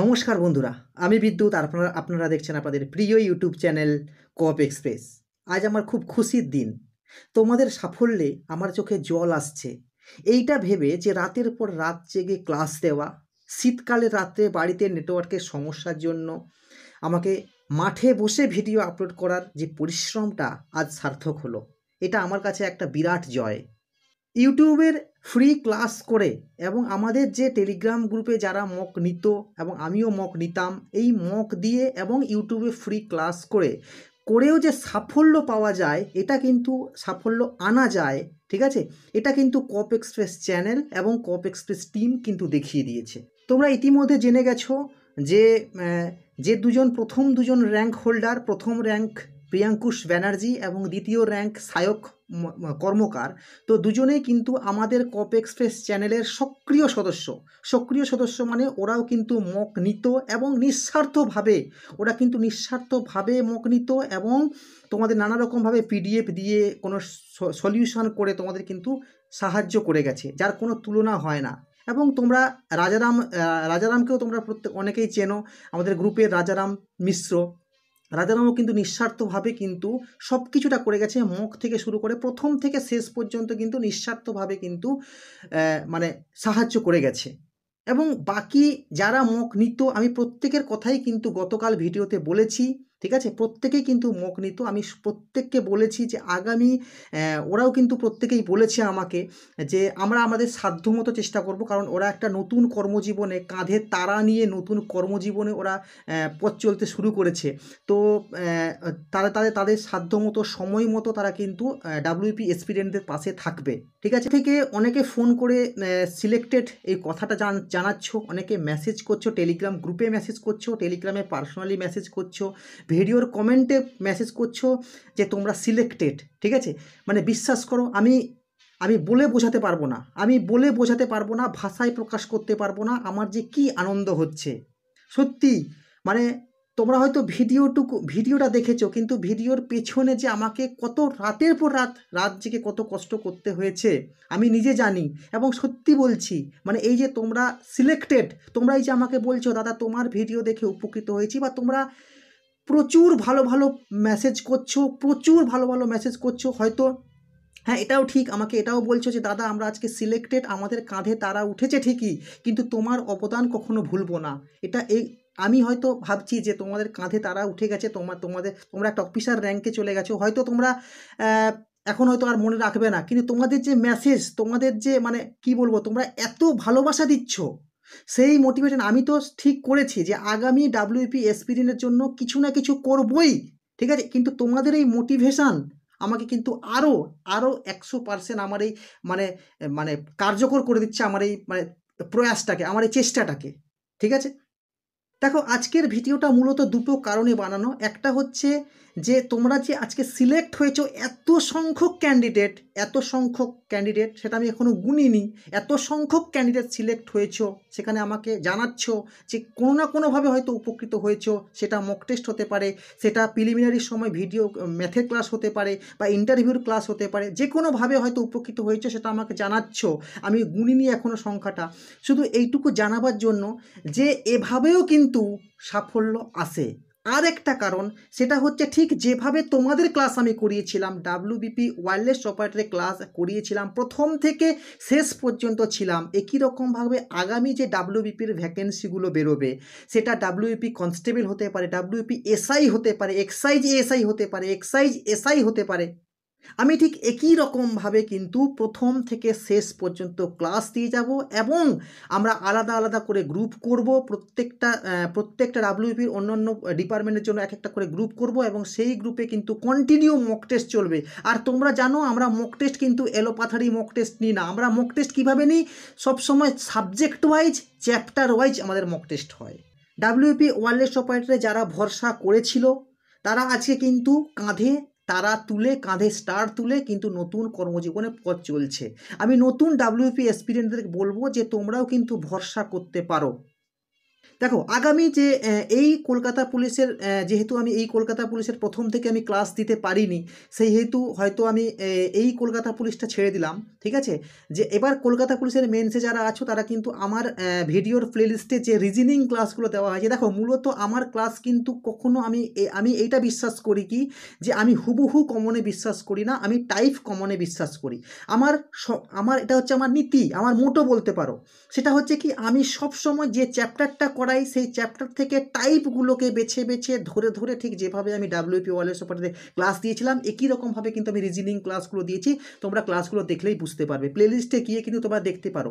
নমস্কার বন্ধুরা আমি বিদ্যুৎ আপনারা আপনারা দেখছেন আপনাদের প্রিয় ইউটিউব চ্যানেল কোপ এক্সপ্রেস আজ আমার খুব খুশির দিন তোমাদের সাফল্যে আমার চোখে জল আসছে এইটা ভেবে যে রাতের পর রাত জেগে ক্লাস দেওয়া শীতকালে রাত্রে বাড়িতে নেটওয়ার্কের সমস্যার জন্য আমাকে মাঠে বসে ভিডিও আপলোড করার যে পরিশ্রমটা আজ সার্থক হলো এটা আমার কাছে একটা বিরাট জয় ইউটিউবের ফ্রি ক্লাস করে এবং আমাদের যে টেলিগ্রাম গ্রুপে যারা মক নিত এবং আমিও মক নিতাম এই মক দিয়ে এবং ইউটিউবে ফ্রি ক্লাস করে করেও যে সাফল্য পাওয়া যায় এটা কিন্তু সাফল্য আনা যায় ঠিক আছে এটা কিন্তু কপ এক্সপ্রেস চ্যানেল এবং কপ এক্সপ্রেস টিম কিন্তু দেখিয়ে দিয়েছে তোমরা ইতিমধ্যে জেনে গেছো যে যে দুজন প্রথম দুজন র্যাঙ্ক হোল্ডার প্রথম র্যাঙ্ক প্রিয়াঙ্কুশ ব্যানার্জি এবং দ্বিতীয় র্যাঙ্ক সায়ক কর্মকার তো দুজনেই কিন্তু আমাদের কপ এক্সপ্রেস চ্যানেলের সক্রিয় সদস্য সক্রিয় সদস্য মানে ওরাও কিন্তু মক নিত এবং নিঃস্বার্থভাবে ওরা কিন্তু নিঃস্বার্থভাবে মক নিত এবং তোমাদের নানা রকমভাবে পিডিএফ দিয়ে কোনো সলিউশন করে তোমাদের কিন্তু সাহায্য করে গেছে যার কোনো তুলনা হয় না এবং তোমরা রাজারাম রাজারামকেও তোমরা প্রত্যেক অনেকেই চেনো আমাদের গ্রুপের রাজারাম মিশ্র রাজারামও কিন্তু নিঃস্বার্থভাবে কিন্তু সব কিছুটা করে গেছে মুখ থেকে শুরু করে প্রথম থেকে শেষ পর্যন্ত কিন্তু নিঃস্বার্থভাবে কিন্তু মানে সাহায্য করে গেছে এবং বাকি যারা মক নিত আমি প্রত্যেকের কথাই কিন্তু গতকাল ভিডিওতে বলেছি ঠিক আছে প্রত্যেকেই কিন্তু মক নিত আমি প্রত্যেককে বলেছি যে আগামী ওরাও কিন্তু প্রত্যেকেই বলেছে আমাকে যে আমরা আমাদের সাধ্যমতো চেষ্টা করব কারণ ওরা একটা নতুন কর্মজীবনে কাঁধে তারা নিয়ে নতুন কর্মজীবনে ওরা পথ চলতে শুরু করেছে তো তারা তাদের তাদের সাধ্যমতো সময় মতো তারা কিন্তু ডাব্লিউপি এসপিডেন্টদের পাশে থাকবে ঠিক আছে থেকে অনেকে ফোন করে সিলেক্টেড এই কথাটা জান জানাচ্ছ অনেকে মেসেজ করছো টেলিগ্রাম গ্রুপে মেসেজ করছো টেলিগ্রামে পার্সোনালি মেসেজ করছো ভিডিওর কমেন্টে মেসেজ করছো যে তোমরা সিলেক্টেড ঠিক আছে মানে বিশ্বাস করো আমি আমি বলে বোঝাতে পারবো না আমি বলে বোঝাতে পারবো না ভাষায় প্রকাশ করতে পারবো না আমার যে কি আনন্দ হচ্ছে সত্যি মানে তোমরা হয়তো ভিডিওটুকু ভিডিওটা দেখেছো কিন্তু ভিডিওর পেছনে যে আমাকে কত রাতের পর রাত রাত জেগে কত কষ্ট করতে হয়েছে আমি নিজে জানি এবং সত্যি বলছি মানে এই যে তোমরা সিলেক্টেড তোমরা এই যে আমাকে বলছো দাদা তোমার ভিডিও দেখে উপকৃত হয়েছি বা তোমরা প্রচুর ভালো ভালো মেসেজ করছো প্রচুর ভালো ভালো মেসেজ করছো হয়তো হ্যাঁ এটাও ঠিক আমাকে এটাও বলছো যে দাদা আমরা আজকে সিলেক্টেড আমাদের কাঁধে তারা উঠেছে ঠিকই কিন্তু তোমার অবদান কখনো ভুলবো না এটা এই আমি হয়তো ভাবছি যে তোমাদের কাঁধে তারা উঠে গেছে তোমার তোমাদের তোমরা একটা অফিসার র্যাঙ্কে চলে গেছো হয়তো তোমরা এখন হয়তো আর মনে রাখবে না কিন্তু তোমাদের যে মেসেজ তোমাদের যে মানে কি বলবো তোমরা এত ভালোবাসা দিচ্ছ সেই মোটিভেশন আমি তো ঠিক করেছি যে আগামী ডাব্লিউপি এসপিরিনের জন্য কিছু না কিছু করবই ঠিক আছে কিন্তু তোমাদের এই মোটিভেশান আমাকে কিন্তু আরও আরও একশো পার্সেন্ট আমার এই মানে মানে কার্যকর করে দিচ্ছে আমার এই মানে প্রয়াসটাকে আমার এই চেষ্টাটাকে ঠিক আছে দেখো আজকের ভিডিওটা মূলত দুটো কারণে বানানো একটা হচ্ছে যে তোমরা যে আজকে সিলেক্ট হয়েছো এত সংখ্যক ক্যান্ডিডেট এত সংখ্যক ক্যান্ডিডেট সেটা আমি এখনও গুনিনি এত সংখ্যক ক্যান্ডিডেট সিলেক্ট হয়েছো সেখানে আমাকে জানাচ্ছ যে কোনো না কোনোভাবে হয়তো উপকৃত হয়েছো সেটা মক টেস্ট হতে পারে সেটা প্রিলিমিনারির সময় ভিডিও ম্যাথের ক্লাস হতে পারে বা ইন্টারভিউর ক্লাস হতে পারে যে কোনোভাবে হয়তো উপকৃত হয়েছো সেটা আমাকে জানাচ্ছ আমি গুনিনি এখনও সংখ্যাটা শুধু এইটুকু জানাবার জন্য যে এভাবেও কিন্তু সাফল্য আসে আর একটা কারণ সেটা হচ্ছে ঠিক যেভাবে তোমাদের ক্লাস আমি করিয়েছিলাম ডাব্লিউবিপি ওয়্যারলেস অপারেটরে ক্লাস করিয়েছিলাম প্রথম থেকে শেষ পর্যন্ত ছিলাম একই রকমভাবে আগামী যে ডাব্লিউবিপির ভ্যাকেন্সিগুলো বেরোবে সেটা ডাব্লিউপি কনস্টেবল হতে পারে ডাব্লিউপি এসআই হতে পারে এক্সাইজ এসআই হতে পারে এক্সাইজ এসআই হতে পারে আমি ঠিক একই রকমভাবে কিন্তু প্রথম থেকে শেষ পর্যন্ত ক্লাস দিয়ে যাব এবং আমরা আলাদা আলাদা করে গ্রুপ করব প্রত্যেকটা প্রত্যেকটা ডাব্লিউপির অন্য অন্য ডিপার্টমেন্টের জন্য এক একটা করে গ্রুপ করব এবং সেই গ্রুপে কিন্তু কন্টিনিউ মক টেস্ট চলবে আর তোমরা জানো আমরা মক টেস্ট কিন্তু এলোপাথারি মক টেস্ট নিই না আমরা মক টেস্ট কীভাবে নিই সবসময় সাবজেক্ট ওয়াইজ চ্যাপ্টার ওয়াইজ আমাদের মক টেস্ট হয় ডাব্লিউপি ওয়ার্ল্ডলেস অপারেটরে যারা ভরসা করেছিল তারা আজকে কিন্তু কাঁধে তারা তুলে কাঁধে স্টার তুলে কিন্তু নতুন কর্মজীবনে পথ চলছে আমি নতুন ডাব্লিউপি এসপিরিয়েন্টদের বলবো যে তোমরাও কিন্তু ভরসা করতে পারো দেখো আগামী যে এই কলকাতা পুলিশের যেহেতু আমি এই কলকাতা পুলিশের প্রথম থেকে আমি ক্লাস দিতে পারিনি সেই হেতু হয়তো আমি এই কলকাতা পুলিশটা ছেড়ে দিলাম ঠিক আছে যে এবার কলকাতা পুলিশের মেনসে যারা আছো তারা কিন্তু আমার ভিডিওর প্লেলিস্টে যে রিজনিং ক্লাসগুলো দেওয়া হয়েছে দেখো মূলত আমার ক্লাস কিন্তু কখনো আমি আমি এইটা বিশ্বাস করি কি যে আমি হুবহু কমনে বিশ্বাস করি না আমি টাইপ কমনে বিশ্বাস করি আমার আমার এটা হচ্ছে আমার নীতি আমার মোটো বলতে পারো সেটা হচ্ছে কি আমি সব সময় যে চ্যাপ্টারটা করা পড়াই সেই চ্যাপ্টার থেকে টাইপগুলোকে বেছে বেছে ধরে ধরে ঠিক যেভাবে আমি ডাব্লিউপি ওয়ালের সুপারে ক্লাস দিয়েছিলাম একই রকমভাবে কিন্তু আমি রিজনিং ক্লাসগুলো দিয়েছি তোমরা ক্লাসগুলো দেখলেই বুঝতে পারবে প্লেলিস্টে গিয়ে কিন্তু তোমরা দেখতে পারো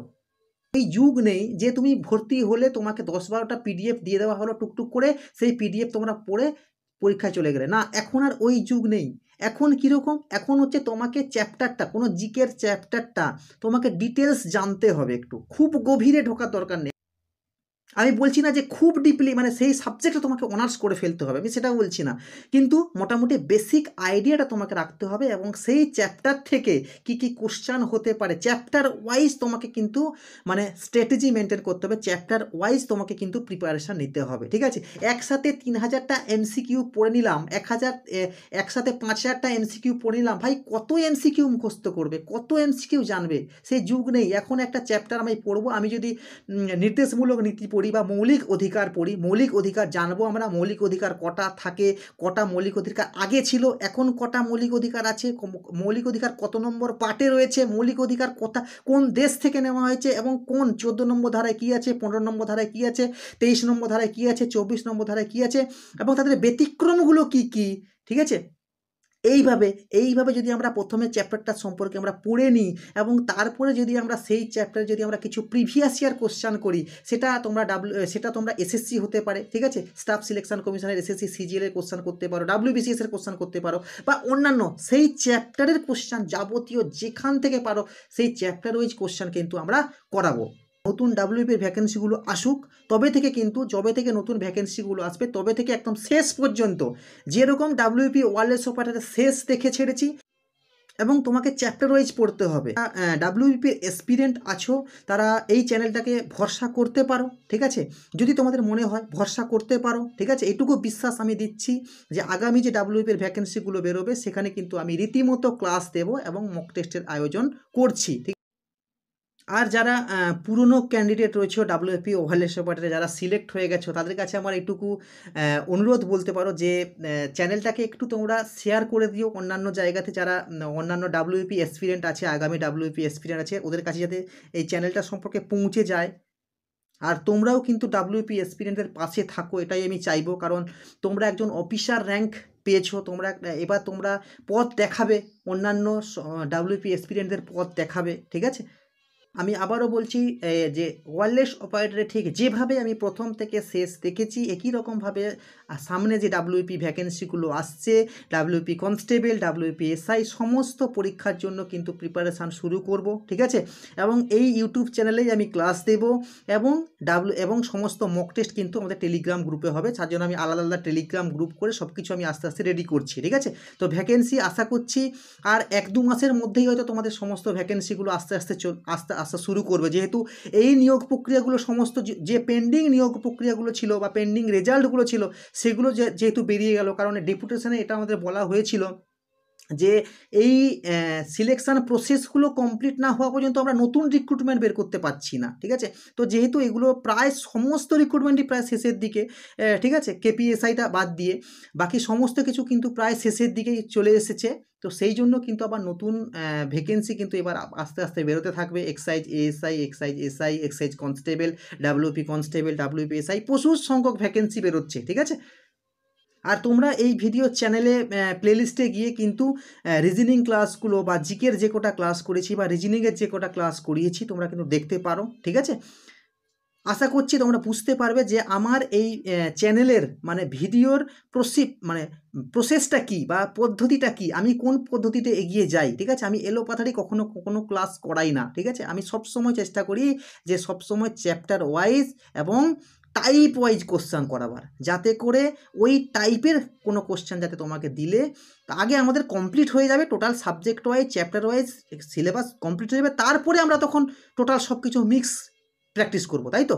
এই যুগ নেই যে তুমি ভর্তি হলে তোমাকে দশ বারোটা পিডিএফ দিয়ে দেওয়া হলো টুকটুক করে সেই পিডিএফ তোমরা পড়ে পরীক্ষায় চলে গেলে না এখন আর ওই যুগ নেই এখন কীরকম এখন হচ্ছে তোমাকে চ্যাপ্টারটা কোনো জিকের চ্যাপ্টারটা তোমাকে ডিটেলস জানতে হবে একটু খুব গভীরে ঢোকার দরকার নেই আমি বলছি না যে খুব ডিপলি মানে সেই সাবজেক্টটা তোমাকে অনার্স করে ফেলতে হবে আমি সেটা বলছি না কিন্তু মোটামুটি বেসিক আইডিয়াটা তোমাকে রাখতে হবে এবং সেই চ্যাপ্টার থেকে কি কি কোশ্চান হতে পারে চ্যাপ্টার ওয়াইজ তোমাকে কিন্তু মানে স্ট্র্যাটেজি মেনটেন করতে হবে চ্যাপ্টার ওয়াইজ তোমাকে কিন্তু প্রিপারেশান নিতে হবে ঠিক আছে একসাথে তিন হাজারটা এমসিকিউ পড়ে নিলাম এক হাজার একসাথে পাঁচ হাজারটা এমসিকিউ পড়ে নিলাম ভাই কত এমসিকিউ মুখস্ত করবে কত এমসিকিউ জানবে সেই যুগ নেই এখন একটা চ্যাপ্টার আমি পড়বো আমি যদি নির্দেশমূলক নীতি পড়ি পড়ি বা মৌলিক অধিকার পড়ি মৌলিক অধিকার জানবো আমরা মৌলিক অধিকার কটা থাকে কটা মৌলিক অধিকার আগে ছিল এখন কটা মৌলিক অধিকার আছে মৌলিক অধিকার কত নম্বর পার্টে রয়েছে মৌলিক অধিকার কোথা কোন দেশ থেকে নেওয়া হয়েছে এবং কোন চোদ্দো নম্বর ধারায় কী আছে পনেরো নম্বর ধারায় কী আছে তেইশ নম্বর ধারায় কী আছে চব্বিশ নম্বর ধারায় কী আছে এবং তাদের ব্যতিক্রমগুলো কী কী ঠিক আছে এইভাবে এইভাবে যদি আমরা প্রথমে চ্যাপ্টারটা সম্পর্কে আমরা পড়ে নিই এবং তারপরে যদি আমরা সেই চ্যাপ্টারে যদি আমরা কিছু প্রিভিয়াস ইয়ার কোশ্চান করি সেটা তোমরা ডাব্লু সেটা তোমরা এসএসসি হতে পারে ঠিক আছে স্টাফ সিলেকশন কমিশনের এসএসসি সিজিএলের কোশ্চান করতে পারো ডাব্লিউবিসিএসের কোশ্চান করতে পারো বা অন্যান্য সেই চ্যাপ্টারের কোশ্চান যাবতীয় যেখান থেকে পারো সেই চ্যাপ্টার ওয়াইজ কোশ্চান কিন্তু আমরা করাবো নতুন ডাব্লিউপির ভ্যাকেন্সিগুলো আসুক তবে থেকে কিন্তু যবে থেকে নতুন ভ্যাকেন্সিগুলো আসবে তবে থেকে একদম শেষ পর্যন্ত যেরকম ডাব্লিউপি ওয়ার্ল্ড সোপাটাতে শেষ দেখে ছেড়েছি এবং তোমাকে চ্যাপ্টার ওয়াইজ পড়তে হবে ডাব্লিউপির এক্সপিরিয়েন্ট আছো তারা এই চ্যানেলটাকে ভরসা করতে পারো ঠিক আছে যদি তোমাদের মনে হয় ভরসা করতে পারো ঠিক আছে এটুকু বিশ্বাস আমি দিচ্ছি যে আগামী যে ডাব্লিউপির ভ্যাকেন্সিগুলো বেরোবে সেখানে কিন্তু আমি রীতিমতো ক্লাস দেব এবং মক টেস্টের আয়োজন করছি ঠিক আর যারা পুরনো ক্যান্ডিডেট রয়েছে ডাব্লিউপি ওভারলেস সোপাটারে যারা সিলেক্ট হয়ে গেছো তাদের কাছে আমার এটুকু অনুরোধ বলতে পারো যে চ্যানেলটাকে একটু তোমরা শেয়ার করে দিও অন্যান্য জায়গাতে যারা অন্যান্য ডাব্লিউপি এক্সপিরিয়েন্ট আছে আগামী ডাব্লিউপি এক্সপিরিয়েন্ট আছে ওদের কাছে যাতে এই চ্যানেলটা সম্পর্কে পৌঁছে যায় আর তোমরাও কিন্তু ডাব্লিউপি এক্সপিরিয়েন্টের পাশে থাকো এটাই আমি চাইবো কারণ তোমরা একজন অফিসার র্যাঙ্ক পেয়েছো তোমরা এবার তোমরা পথ দেখাবে অন্যান্য ডাব্লিউপি এক্সপিরিয়েন্টদের পথ দেখাবে ঠিক আছে আমি আবারও বলছি যে ওয়্যারলেস অপারেটরে ঠিক যেভাবে আমি প্রথম থেকে শেষ দেখেছি একই রকমভাবে সামনে যে ডাব্লিউপি ভ্যাকেন্সিগুলো আসছে ডাব্লিউপি কনস্টেবল ডাব্লিউপি এসআই সমস্ত পরীক্ষার জন্য কিন্তু প্রিপারেশান শুরু করব ঠিক আছে এবং এই ইউটিউব চ্যানেলেই আমি ক্লাস দেব এবং ডাব্লু এবং সমস্ত মক টেস্ট কিন্তু আমাদের টেলিগ্রাম গ্রুপে হবে তার জন্য আমি আলাদা আলাদা টেলিগ্রাম গ্রুপ করে সব কিছু আমি আস্তে আস্তে রেডি করছি ঠিক আছে তো ভ্যাকেন্সি আশা করছি আর এক দু মাসের মধ্যেই হয়তো তোমাদের সমস্ত ভ্যাকেন্সিগুলো আস্তে আস্তে আস্তে আসা শুরু করবে যেহেতু এই নিয়োগ প্রক্রিয়াগুলো সমস্ত যে পেন্ডিং নিয়োগ প্রক্রিয়াগুলো ছিল বা পেন্ডিং রেজাল্টগুলো ছিল সেগুলো যেহেতু বেরিয়ে গেল কারণ ডেপুটেশনে এটা আমাদের বলা হয়েছিল যে এই সিলেকশান প্রসেসগুলো কমপ্লিট না হওয়া পর্যন্ত আমরা নতুন রিক্রুটমেন্ট বের করতে পারছি না ঠিক আছে তো যেহেতু এগুলো প্রায় সমস্ত রিক্রুটমেন্টই প্রায় শেষের দিকে ঠিক আছে কেপিএসআইটা বাদ দিয়ে বাকি সমস্ত কিছু কিন্তু প্রায় শেষের দিকেই চলে এসেছে তো সেই জন্য কিন্তু আবার নতুন ভ্যাকেন্সি কিন্তু এবার আস্তে আস্তে বেরোতে থাকবে excise ASI excise SI excise constable WP constable WP SI প্রচুর সংখ্যক ভ্যাকেন্সি বেরোচ্ছে ঠিক আছে আর তোমরা এই ভিডিও চ্যানেলে প্লেলিস্টে গিয়ে কিন্তু রিজনিং ক্লাসগুলো বা জিকের যে কোটা ক্লাস করেছি বা রিজনিংয়ের যে কোটা ক্লাস করিয়েছি তোমরা কিন্তু দেখতে পারো ঠিক আছে আশা করছি তোমরা বুঝতে পারবে যে আমার এই চ্যানেলের মানে ভিডিওর প্রসিপ মানে প্রসেসটা কি বা পদ্ধতিটা কি আমি কোন পদ্ধতিতে এগিয়ে যাই ঠিক আছে আমি এলোপাথারি কখনো কোনো ক্লাস করাই না ঠিক আছে আমি সবসময় চেষ্টা করি যে সবসময় চ্যাপ্টার ওয়াইজ এবং টাইপ ওয়াইজ কোশ্চান করাবার যাতে করে ওই টাইপের কোনো কোশ্চেন যাতে তোমাকে দিলে আগে আমাদের কমপ্লিট হয়ে যাবে total subject wise chapter wise syllabus complete হয়ে যাবে তারপরে আমরা তখন টোটাল সব কিছু মিক্স প্র্যাকটিস করবো তাই তো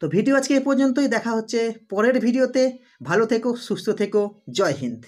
তো ভিডিও আজকে এ পর্যন্তই দেখা হচ্ছে পরের ভিডিওতে ভালো থেকো সুস্থ থেকো জয় হিন্দ